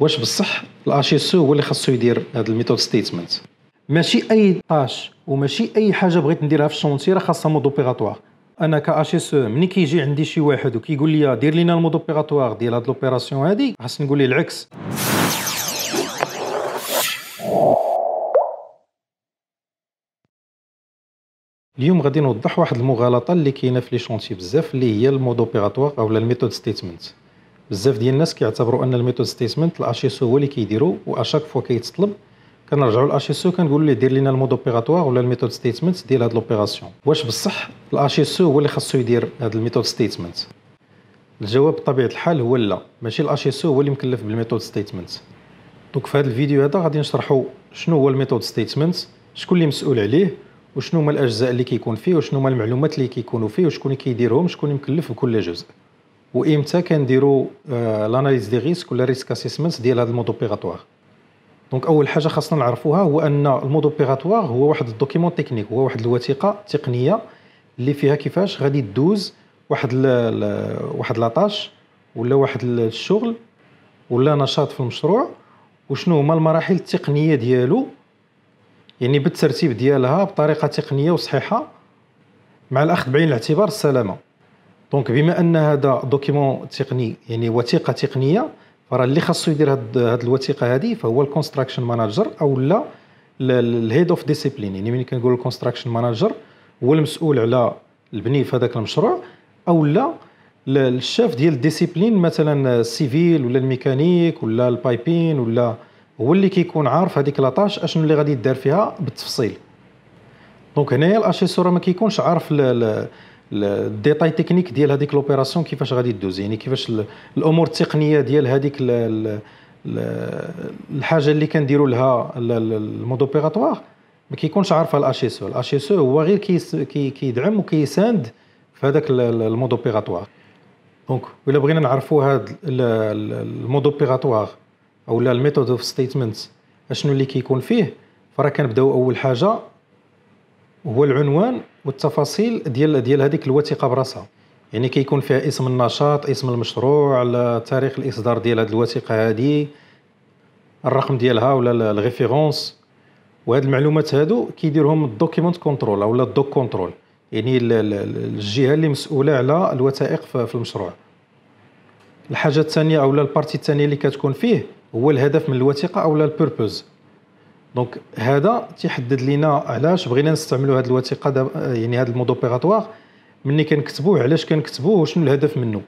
واش بصح اس هو اللي خاصو يدير هاد الميثود ستيتمنت ماشي اي طاش وماشي اي حاجه بغيت نديرها في الشونتي راه خاصها مود اوبيراتوار انا اس ملي كيجي عندي شي واحد وكيقول لي دير لينا المود اوبيراتوار ديال هاد لوبيراسيون هادي خاص نقول ليه العكس اليوم غادي نوضح واحد المغالطه اللي كاينه في لي شونتي بزاف اللي هي المود اوبيراتوار اولا الميثود ستيتمنت بزاف ديال الناس كيعتبروا ان الميثود ستيتمنت الاشيسو هو اللي كيديرو واشاك فوا كيتطلب كنرجعوا للاشيسو كنقولوا ليه دير لينا المود اوبيراتوار ولا الميثود ستيتمنت ديال هاد لوبيراسيون واش بصح الاشيسو هو اللي خاصو يدير هاد الميثود ستيتمنت الجواب بطبيعه الحال هو لا ماشي الاشيسو هو اللي مكلف بالميثود ستيتمنت دونك في هذا الفيديو هذا غادي نشرحوا شنو هو الميثود ستيتمنت شكون اللي مسؤول عليه وشنو هما الاجزاء اللي كيكون فيه وشنو هما المعلومات اللي كيكونوا فيه وشكون اللي كيديرهم شكون اللي مكلف بكل جزء وامتى كنديروا لاناليز دي ريسك ولا ريسك اسيسمنت ديال هذا المود اوبيراتوار دونك اول حاجه خاصنا نعرفوها هو ان المود اوبيراتوار هو واحد الدوكيمون تكنيك هو واحد الوثيقه تقنيه اللي فيها كيفاش غادي دوز واحد الـ الـ واحد لاطاش ولا واحد الشغل ولا نشاط في المشروع وشنو هما المراحل التقنيه ديالو يعني بالترتيب ديالها بطريقه تقنيه وصحيحه مع الاخذ بعين الاعتبار السلامه دونك بما ان هذا دوكيمون تقني يعني وثيقه تقنيه فراه اللي خاصو يدير هاد, هاد الوثيقه هذه فهو الكونستراكشن ماناجر او لا الهيد اوف ديسيبلين يعني ملي كنقول الكونستراكشن ماناجر هو المسؤول على البني في هذاك المشروع او لا الشاف ديال الديسيبلين مثلا السيفيل ولا الميكانيك ولا البايبين ولا هو اللي كيكون عارف هذيك لاطاش اشنو اللي غادي يدار فيها بالتفصيل دونك هنايا الاشيسور ما كيكونش عارف الديتاي تكنيك ديال هذيك لوبيراسيون كيفاش غادي دوز يعني كيفاش الامور التقنيه ديال هذيك الحاجه اللي كنديروا لها المود اوبيراتوار ما كيكونش عارفها الاش اس او الاش اس او هو غير كيدعم وكيساند في هذاك المود اوبيراتوار دونك الا بغينا نعرفوا هاد المود اوبيراتوار او الميثود اوف ستيتمنت اشنو اللي كيكون فيه فراه كنبداو اول حاجه هو العنوان والتفاصيل ديال ديال هذيك الوثيقه براسها يعني كيكون فيها اسم النشاط اسم المشروع تاريخ الاصدار ديال هذه الوثيقه هذه الرقم ديالها ولا الريفيرونس وهاد المعلومات هادو كيديرهم الدوكيمنت كونترول ولا الدوك كونترول يعني الجهه اللي مسؤوله على الوثائق في المشروع الحاجه الثانيه اولا البارتي الثانيه اللي كتكون فيه هو الهدف من الوثيقه اولا البيربوز دونك هذا تيحدد لينا علاش بغينا نستعملوا هذه الوثيقه يعني هذا المود اوبيراتوار ملي كنكتبوه علاش كنكتبوه وشنو الهدف منه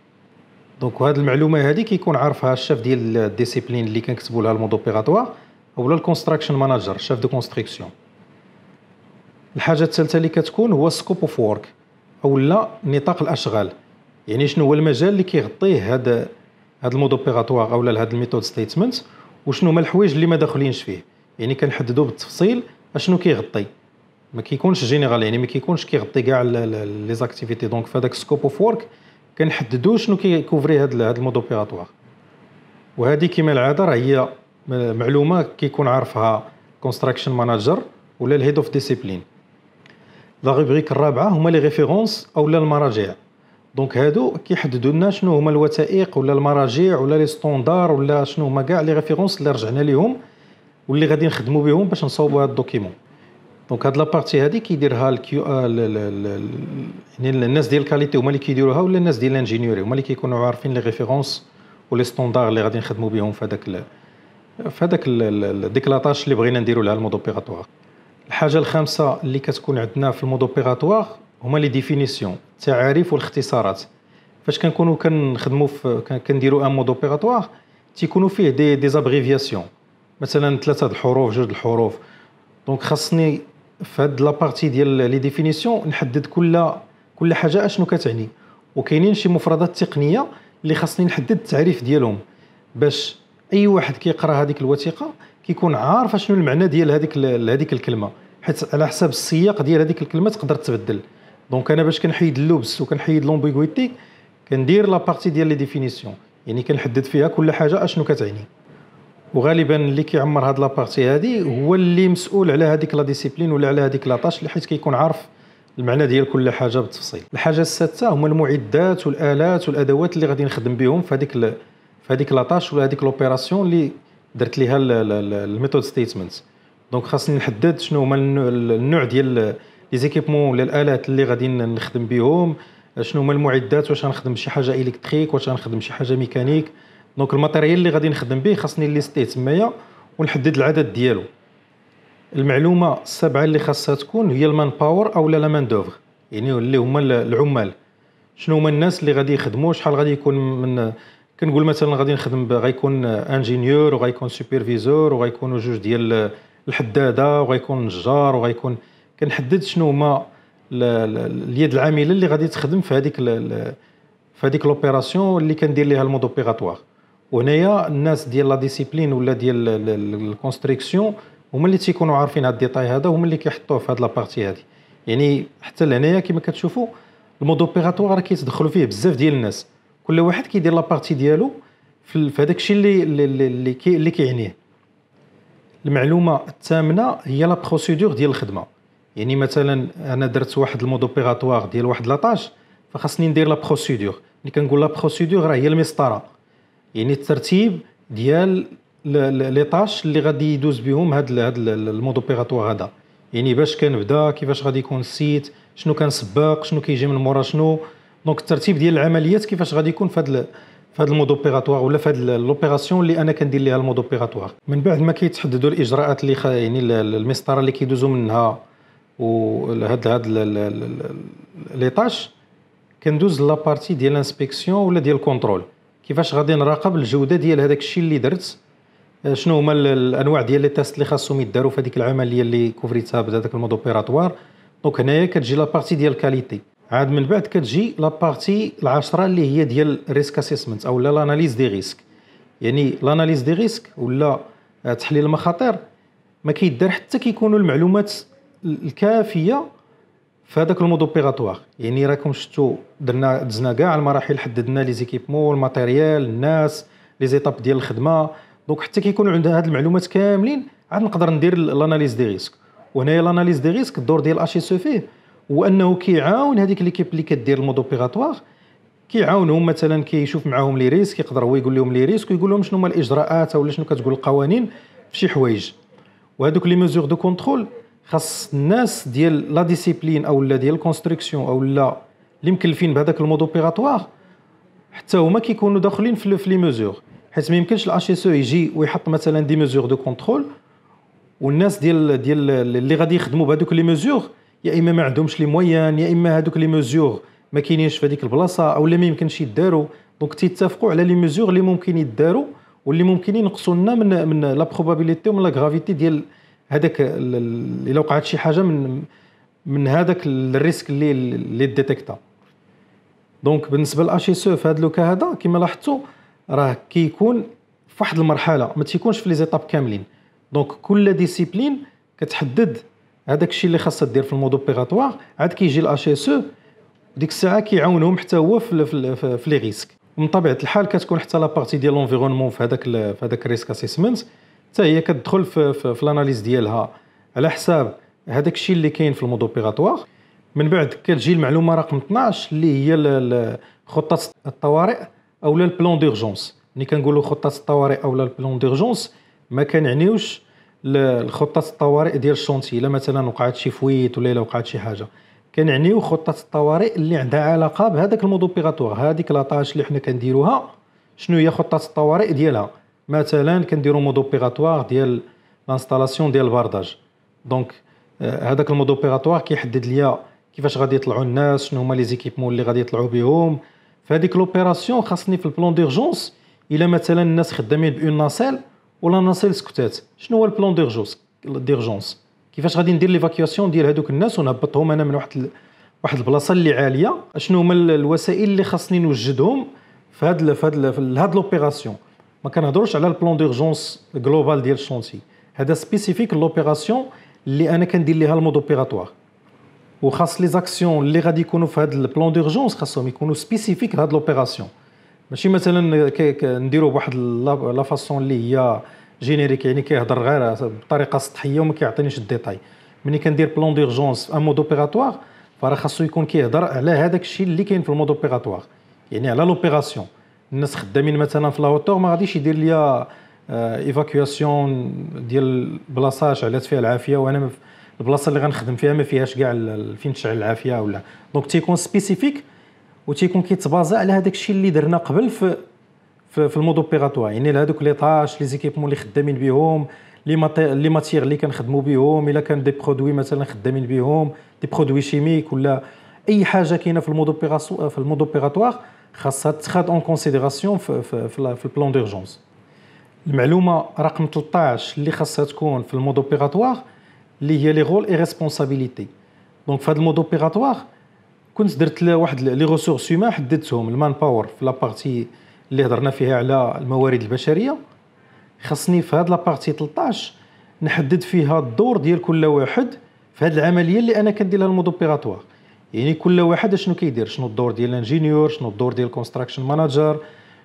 دونك هذه المعلومه هذه كيكون عارفها الشاف ديال الديسيبلين اللي كنكتبوا لها المود اوبيراتوار اولا الكونستراكشن ماناجر شاف دو كونستركسيون الحاجه الثالثه اللي كتكون هو سكوب اوف وورك اولا نطاق الاشغال يعني شنو هو المجال اللي كيغطيه هذا هذا المود اوبيراتوار اولا هذا الميثود ستيتمنت وشنو هما الحوايج اللي ما داخلينش فيه يعني كنحددوا بالتفصيل اشنو كيغطي ما كيكونش جينيرال يعني ما كيكونش كيغطي كاع لي زاكتيفيتي دونك في هذاك سكوب اوف وورك كنحددوا شنو كيكوفري هاد هاد المود اوبيراتوار وهذه كما العاده راه هي معلومه كيكون عارفها كونستراكشن ماناجر ولا الهيد اوف ديسيبلين لا روبريك الرابعه هما لي ريفيرونس اولا المراجع دونك هادو كيحددوا لنا شنو هما الوثائق ولا المراجع ولا لي ستوندار ولا شنو هما كاع لي ريفيرونس اللي رجعنا ليهم واللي غادي نخدموا بهم باش نصاوبوا هاد الدوكيمون دونك هاد لابارتي هادي كيديرها الكيو يعني الناس ديال الكاليتي هما اللي كيديروها ولا الناس ديال الانجينيوري هما اللي كيكونوا عارفين لي ريفيرونس ولي ستوندار اللي غادي نخدموا بهم في هذاك في هذاك ديك لاطاش اللي بغينا نديروا لها المود اوبيراتوار الحاجه الخامسه اللي كتكون عندنا في المود اوبيراتوار هما لي ديفينيسيون التعاريف والاختصارات فاش كنكونوا كنخدموا كنديروا ان مود اوبيراتوار تيكونوا فيه دي دي زابريفياسيون مثلا ثلاثه الحروف جوج الحروف دونك خاصني في هاد لابارتي ديال لي ديفينيسيون نحدد كل كل حاجه اشنو كتعني وكاينين شي مفردات تقنيه اللي خاصني نحدد التعريف ديالهم باش اي واحد كيقرا هذيك الوثيقه كيكون عارف اشنو المعنى ديال هذيك هذيك الكلمه حيت على حسب السياق ديال هذيك الكلمه تقدر تبدل دونك انا باش كنحيد اللبس وكنحيد لومبيغويتي كندير لابارتي ديال لي ديفينيسيون يعني كنحدد فيها كل حاجه اشنو كتعني وغالبا اللي كيعمر هاد لابارتي هادي هو اللي مسؤول على هذيك لا ديسيبلين ولا على هذيك لا طاش حيت كيكون عارف المعنى ديال كل حاجه بالتفصيل الحاجه السادسه هما المعدات والالات والادوات اللي غادي نخدم بهم في هذيك في هذيك لاطاش ولا هذيك لوبيراسيون اللي درت ليها الميثود ستيتمنت دونك خاصني نحدد شنو هما النوع ديال لي زيكيبمون ولا الالات اللي غادي نخدم بهم شنو هما المعدات واش غنخدم شي حاجه الكتريك واش غنخدم شي حاجه ميكانيك دونك الماتيريال اللي غادي نخدم به خاصني ليستيه تمايا ونحدد العدد ديالو المعلومه السابعه اللي خاصها تكون هي المان باور او لا مان دوفر يعني اللي هما العمال شنو هما الناس اللي غادي يخدموا شحال غادي يكون من كنقول مثلا غادي نخدم غيكون انجينيور وغيكون سوبرفيزور وغيكونوا جوج ديال الحداده وغيكون نجار وغيكون كنحدد شنو هما اليد العامله اللي غادي تخدم في هذيك في هذيك لوبيراسيون اللي كندير ليها المود اوبيراتوار وهنايا الناس ديال لا ديسيبلين ولا ديال الكونستريكسيون هما اللي تيكونوا عارفين هاد الديتاي هذا هما اللي كيحطوه في هاد لابارتي هادي يعني حتى لهنايا كما كتشوفوا المود اوبيراتوار راه كيتدخلوا فيه بزاف ديال الناس كل واحد كيدير لابارتي ديالو في هذاك الشيء اللي اللي اللي كيعنيه المعلومه الثامنه هي لا بروسيدور ديال الخدمه يعني مثلا انا درت واحد المود اوبيراتوار ديال واحد لاطاج فخاصني ندير لا بروسيدور ملي كنقول لا بروسيدور راه هي المسطره يعني الترتيب ديال لي طاش اللي غادي يدوز بهم هاد هاد المود اوبيراتوار هذا يعني باش كنبدا كيفاش غادي يكون السيت شنو سباق شنو كيجي من مورا شنو دونك الترتيب ديال العمليات كيفاش غادي يكون في هاد في المود اوبيراتوار ولا في هاد لوبيراسيون اللي انا كندير ليها المود اوبيراتوار من بعد ما كيتحددوا الاجراءات اللي خ... يعني المسطره اللي كيدوزوا منها وهاد هاد لي طاش كندوز لابارتي ديال الانسبكسيون ولا ديال الكونترول كيفاش غادي نراقب الجوده ديال هذاك الشيء اللي درت آه، شنو هما الانواع ديال لي تيست اللي خاصهم يداروا في هذيك العمليه اللي كوفريتها بهذاك المود اوبيراتوار دونك هنايا كتجي بارتي ديال الكاليتي عاد من بعد كتجي بارتي العشره اللي هي ديال ريسك اسيسمنت او لا لاناليز دي ريسك يعني لاناليز دي ريسك ولا آه، تحليل المخاطر ما كيدار حتى كيكونوا المعلومات الكافيه فهذاك المود اوبيراتوار يعني راكم شفتوا درنا دزنا كاع المراحل حددنا لي زيكيبمون الماتيريال الناس لي زيتاب ديال الخدمه دونك حتى كيكون عند هاد المعلومات كاملين عاد نقدر ندير لاناليز دي ريسك وهنايا لاناليز دي ريسك الدور ديال اش اس إيه. او في هو انه كيعاون هذيك ليكيب اللي كدير المود اوبيراتوار كيعاونهم مثلا كيشوف معاهم لي ريسك يقدر هو يقول لهم لي ريسك ويقول لهم شنو هما الاجراءات ولا شنو كتقول القوانين في شي حوايج وهذوك لي ميزور دو كونترول خاص الناس ديال لا ديسيبلين او لا ديال الكونستركسيون او لا اللي مكلفين بهذاك المود اوبيراتوار حتى هما كيكونوا داخلين في لي ميزور حيت ما يمكنش الاش اس او e يجي ويحط مثلا دي ميزور دو كونترول والناس ديال ديال اللي غادي يخدموا بهذوك لي ميزور يا اما ما عندهمش لي مويان يا اما هذوك لي ميزور ما كاينينش في هذيك البلاصه او لا ما يمكنش يداروا دونك تيتفقوا على لي ميزور اللي ممكن يداروا واللي ممكن ينقصوا لنا من من لا بروبابيليتي ومن لا غرافيتي ديال هذاك الا وقعت شي حاجه من من هذاك الريسك اللي اللي ديتيكتا دونك بالنسبه سو في هذا لوكا هذا كما لاحظتوا راه كيكون في واحد المرحله ما تيكونش في لي زيتاب كاملين دونك كل ديسيبلين كتحدد هذاك الشيء اللي خاصها دير في المود اوبيراتوار عاد كيجي الاشي اس او ديك الساعه كيعاونهم حتى هو في في لي ريسك من طبيعه الحال كتكون حتى لا بارتي ديال لونفيرونمون في هذاك في هذاك الريسك اسيسمنت حتى هي كتدخل في, في, في الاناليز ديالها على حساب هذاك الشيء اللي كاين في المود اوبيراتوار من بعد كتجي المعلومه رقم 12 اللي هي خطه الطوارئ او البلان ديرجونس ملي كنقولوا خطه الطوارئ او البلان ديرجونس ما كنعنيوش الخطه الطوارئ ديال الشونتي الا مثلا وقعت شي فويت ولا الا وقعت شي حاجه كنعنيو خطه الطوارئ اللي عندها علاقه بهذاك المود اوبيراتوار هذيك لاطاج اللي حنا كنديروها شنو هي خطه الطوارئ ديالها مثلا كنديروا مود اوبيراتوار ديال لانستالاسيون ديال البارداج دونك euh, هذاك المود اوبيراتوار كيحدد ليا كيفاش غادي يطلعوا الناس شنو هما لي زيكيبمون اللي غادي يطلعوا بهم فهذيك لوبيراسيون خاصني في البلان ديرجونس الا مثلا الناس خدامين بون ناسيل ولا ناسيل سكتات شنو هو البلان ديرجونس ديرجونس كيفاش غادي ندير ليفاكياسيون ديال هذوك الناس ونهبطهم انا من واحد ال... واحد البلاصه اللي عاليه شنو هما الوسائل اللي خاصني نوجدهم في هاد ال... في هاد ال... في هاد لوبيراسيون ما كنهضروش على البلان دورجونس جلوبال ديال الشونتي هذا سبيسيفيك لوبيراسيون اللي انا كندير ليها المود اوبيراتوار وخاص لي زاكسيون اللي غادي يكونوا في هذا البلان دورجونس خاصهم يكونوا سبيسيفيك لهاد لوبيراسيون ماشي مثلا نديروا بواحد لا فاسون اللي هي جينيريك يعني كيهضر غير بطريقه سطحيه وما كيعطينيش الديتاي ملي كندير بلان دورجونس ان مود اوبيراتوار فراه خاصو يكون كيهضر على هذاك الشيء اللي كاين في المود اوبيراتوار يعني على لوبيراسيون الناس خدامين مثلا في لاوتور ما غاديش يدير ليا ايفاكياسيون آه، ديال بلاصه شعلت فيها العافيه وانا البلاصه اللي غنخدم فيها ما فيهاش كاع فين تشعل العافيه ولا دونك تيكون سبيسيفيك وتيكون كيتبازا على هذاك الشيء اللي درنا قبل في في, المود اوبيراتوار يعني لهذوك لي طاش لي زيكيبمون اللي خدامين بهم لي ماتيغ لي ماتير اللي كنخدموا بهم الا كان دي برودوي مثلا خدامين بهم دي برودوي شيميك ولا اي حاجه كاينه في المود في المود اوبيراتوار خاصها تخاد اون كونسيديراسيون في, البلان دورجونس المعلومه رقم 13 اللي خاصها تكون في المود اوبيراتوار اللي هي لي رول اي ريسبونسابيلتي دونك في هذا المود اوبيراتوار كنت درت واحد لي ريسورس هما حددتهم المان باور في لابارتي اللي هضرنا فيها على الموارد البشريه خاصني في هاد لابارتي 13 نحدد فيها الدور ديال كل واحد في هاد العمليه اللي انا كندير لها المود اوبيراتوار يعني كل واحد شنو كيدير شنو الدور ديال الانجينيور شنو الدور ديال الكونستراكشن ماناجر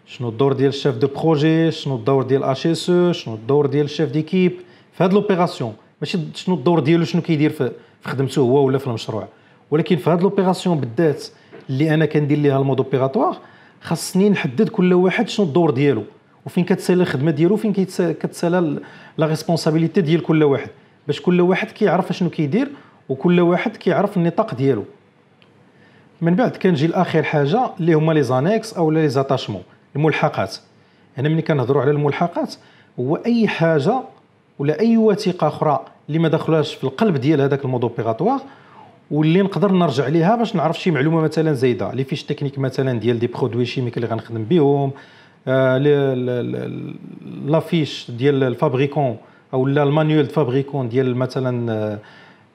شنو الدور ديال الشيف دو بروجي شنو الدور ديال اش اس او شنو الدور ديال الشيف ديكيب في هاد لوبيراسيون ماشي شنو الدور ديالو شنو كيدير في خدمته هو ولا في المشروع ولكن في هاد لوبيراسيون بالذات اللي انا كندير ليها المود اوبيراتوار خاصني نحدد كل واحد شنو الدور ديالو وفين كتسالى الخدمه ديالو فين كتسالى لا ريسبونسابيلتي ديال كل واحد باش كل واحد كيعرف شنو كيدير وكل واحد كيعرف النطاق ديالو من بعد كنجي لاخر حاجه اللي هما لي زانيكس او لي زاتاشمون الملحقات هنا ملي كنهضروا على الملحقات هو اي حاجه ولا اي وثيقه اخرى اللي ما دخلهاش في القلب ديال هذاك المود اوبيراتوار واللي نقدر نرجع ليها باش نعرف شي معلومه مثلا زايده لي فيش تكنيك مثلا ديال دي برودوي شيميك اللي غنخدم بهم آه، لافيش ديال الفابريكون او لا المانيول فابريكون ديال مثلا آه،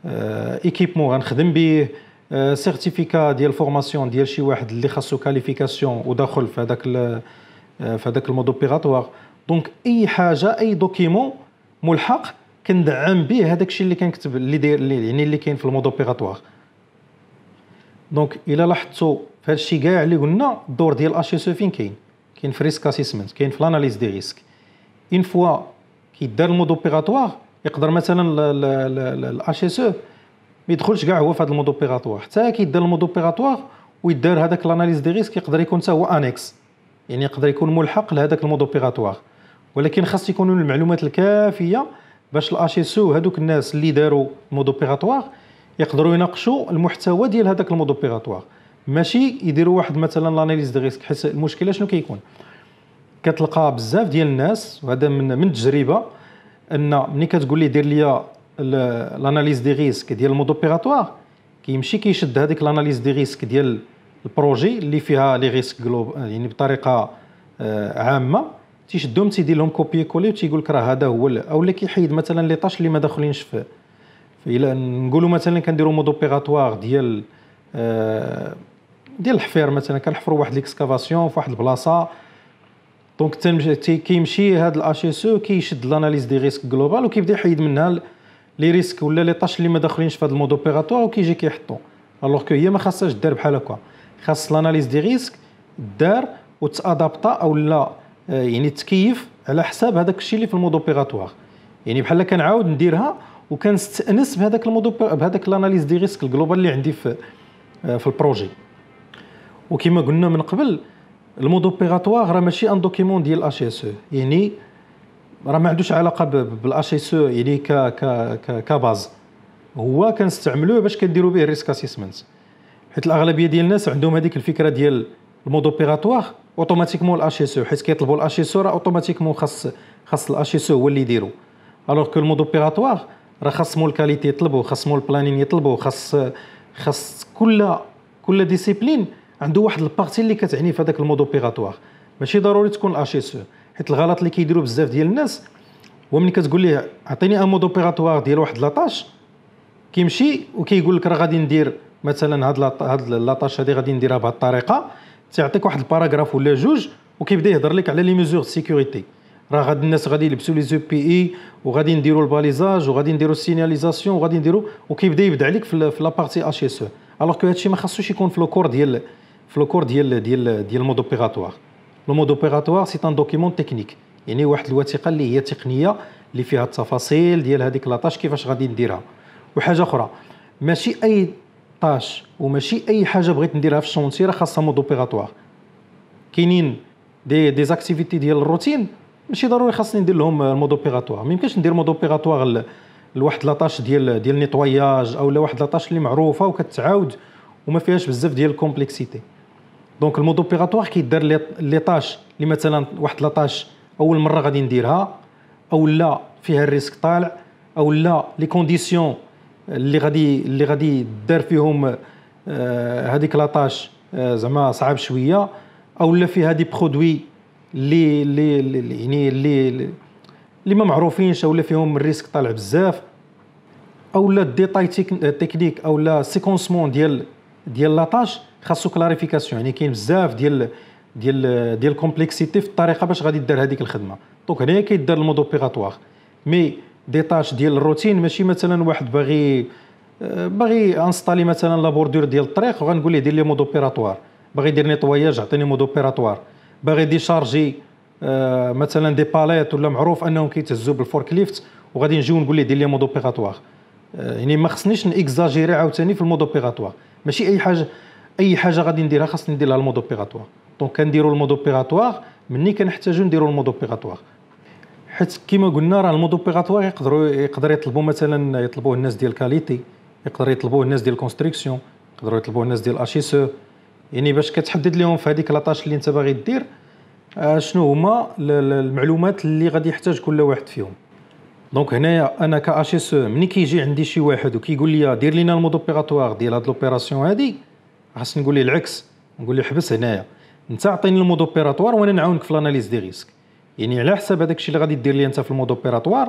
آه، ايكيبمون غنخدم به آه، سيرتيفيكا ديال فورماسيون ديال شي واحد اللي خاصو كاليفيكاسيون ودخل في هذاك آه، في هذاك المود اوبيراتوار دونك اي حاجه اي دوكيمون ملحق كندعم به هذاك الشيء اللي كنكتب اللي داير يعني اللي كاين في المود اوبيراتوار دونك الا لاحظتوا في هذا الشيء كاع اللي قلنا الدور ديال اش اس فين كاين كاين في ريسك اسيسمنت كاين في لاناليز دي ريسك ان فوا كيدار المود اوبيراتوار يقدر مثلا الاش اس ما يدخلش كاع هو في هذا المود اوبيراتوار حتى كيدار المود اوبيراتوار ويدار هذاك لاناليز دي ريسك يقدر يكون حتى هو انكس يعني يقدر يكون ملحق لهذاك المود اوبيراتوار ولكن خاص يكونوا المعلومات الكافيه باش او هذوك الناس اللي داروا المود اوبيراتوار يقدروا يناقشوا المحتوى ديال هذاك المود اوبيراتوار ماشي يديروا واحد مثلا لاناليز دي ريسك حيت المشكله شنو كيكون كتلقى بزاف ديال الناس وهذا من من تجربه ان ملي كتقول لي دير ليا لاناليز دي ريسك ديال المود اوبيراتوار كيمشي كيشد هذيك لاناليز دي ريسك ديال البروجي اللي فيها لي ريسك جلوب يعني بطريقه آه، عامه تيشدهم تيدير لهم كوبي كولي وتيقول لك راه هذا هو او اللي كيحيد مثلا لي طاش اللي ما داخلينش في الا نقولوا مثلا كنديروا مود اوبيراتوار ديال آه، ديال الحفير مثلا كنحفروا واحد ليكسكافاسيون في واحد البلاصه دونك كيمشي هذا الاش اس او e، كيشد لاناليز دي ريسك جلوبال وكيبدا يحيد منها لي ريسك ولا لي طاش اللي ما داخلينش في هذا المود اوبيراتوار وكيجي كيحطو الوغ كو هي ما خاصهاش دار بحال هكا خاص لاناليز دي ريسك دار وتادابتا او لا آه، يعني تكيف على حساب هذاك الشيء اللي في المود اوبيراتوار يعني بحال كنعاود نديرها وكنستانس بهذاك المود بهذاك لاناليز دي ريسك الجلوبال اللي عندي في آه، في البروجي وكما قلنا من قبل المود اوبيراتوار راه ماشي ان دوكيمون ديال اش اس او يعني راه ما عندوش علاقه بالاش اس او يعني ك ك كباز هو كنستعملوه باش كنديروا به الريسك اسيسمنت حيت الاغلبيه ديال الناس عندهم هذيك الفكره ديال المود اوبيراتوار اوتوماتيكمون الاش اس او حيت كيطلبوا الاش اس او راه اوتوماتيكمون خاص خاص الاش اس او هو اللي يديرو الوغ كو المود اوبيراتوار راه خاص خاصمو الكاليتي يطلبو مول البلانين يطلبو خاص خاص كل كل ديسيبلين عنده واحد البارتي اللي كتعني في هذاك المود اوبيراتوار ماشي ضروري تكون الاش اس او حيت الغلط اللي كيديروا بزاف ديال الناس هو ملي كتقول ليه عطيني ان مود اوبيراتوار ديال واحد لاطاش كيمشي وكيقول لك راه غادي ندير مثلا هاد هاد لاطاش هادي غادي نديرها بهاد الطريقه تيعطيك واحد الباراغراف ولا جوج وكيبدا يهضر لك على لي ميزور سيكوريتي راه غاد الناس غادي يلبسوا لي زو بي اي وغادي نديروا الباليزاج وغادي نديروا السينياليزاسيون وغادي نديروا وكيبدا يبدا عليك في لابارتي اش اس او الوغ كو هادشي ما خاصوش يكون في لو كور ديال في لو كور ديال ديال ديال المود اوبيراتوار لو مود اوبيراتوار سي ان دوكيمون تكنيك يعني واحد الوثيقه اللي هي تقنيه اللي فيها التفاصيل ديال هذيك لاطاش كيفاش غادي نديرها وحاجه اخرى ماشي اي طاش وماشي اي حاجه بغيت نديرها في الشونتي راه خاصها مود اوبيراتوار كاينين دي دي زاكتيفيتي ديال الروتين ماشي ضروري خاصني ندير لهم المود اوبيراتوار ما يمكنش ندير مود اوبيراتوار لواحد لاطاش ديال ديال نيتواياج او لواحد لاطاش اللي معروفه وكتعاود وما فيهاش بزاف ديال الكومبلكسيتي دونك المود اوبيراتوار كيدار لي طاش اللي مثلا واحد لاطاش اول مره غادي نديرها او لا فيها الريسك طالع او لا لي كونديسيون اللي غادي اللي غادي دار فيهم آه، هذيك لاطاش آه، زعما صعب شويه او لا فيها دي برودوي اللي اللي يعني اللي اللي ما معروفينش او لا فيهم الريسك طالع بزاف او لا ديتاي تكنيك او لا سيكونسمون ديال ديال لاطاش خاصو كلاريفيكاسيون يعني كاين بزاف ديال ديال ديال كومبلكسيتي في الطريقه باش غادي دير هذيك الخدمه دونك هنايا كيدار المود اوبيراتوار مي دي تاش ديال الروتين ماشي مثلا واحد باغي آه، باغي انستالي مثلا لا بوردور ديال الطريق وغنقول ليه دير لي مود اوبيراتوار باغي يدير نيتواياج عطيني مود اوبيراتوار باغي ديشارجي شارجي آه، مثلا دي باليت ولا معروف انهم كيتهزوا بالفورك ليفت وغادي نجيو نقول ليه دير لي مود اوبيراتوار آه، يعني ما خصنيش نكزاجيري عاوتاني في المود اوبيراتوار ماشي اي حاجه اي حاجه غادي نديرها خاصني ندير لها المود اوبيراتوار دونك كنديروا المود اوبيراتوار مني كنحتاجو نديروا المود اوبيراتوار حيت كما قلنا راه المود اوبيراتوار يقدروا يقدر يطلبوا مثلا يطلبوه الناس ديال كاليتي يقدر يطلبوه الناس ديال كونستركسيون يقدروا يطلبوه الناس ديال اشيسو يعني باش كتحدد لهم في هذيك لاطاش اللي انت باغي دير آه، شنو هما المعلومات اللي غادي يحتاج كل واحد فيهم دونك هنايا انا كاشيسو ملي كيجي عندي شي واحد وكيقول لي دير لينا المود اوبيراتوار ديال هاد لوبيراسيون هادي خاصني نقول ليه العكس نقول ليه حبس هنايا انت عطيني المود اوبيراتوار وانا نعاونك في الاناليز دي ريسك يعني على حساب هذاك الشيء اللي غادي دير لي انت في المود اوبيراتوار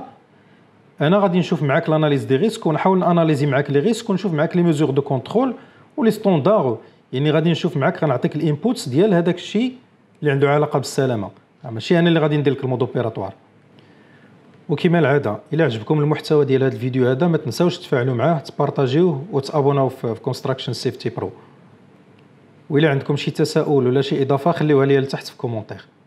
انا غادي نشوف معاك الاناليز دي ريسك ونحاول ناناليزي معاك لي ريسك ونشوف معاك لي ميزور دو كونترول ولي ستوندار يعني غادي نشوف معاك غنعطيك الانبوتس ديال هذاك الشيء اللي عنده علاقه بالسلامه ماشي انا اللي غادي ندير لك المود اوبيراتوار وكما العاده الى عجبكم المحتوى ديال هذا الفيديو هذا ما تنساوش تفاعلوا معاه تبارطاجيوه وتابوناو في كونستراكشن سيفتي برو وإلا عندكم شي تساؤل ولا شي إضافة خليوها لي لتحت في كومونتير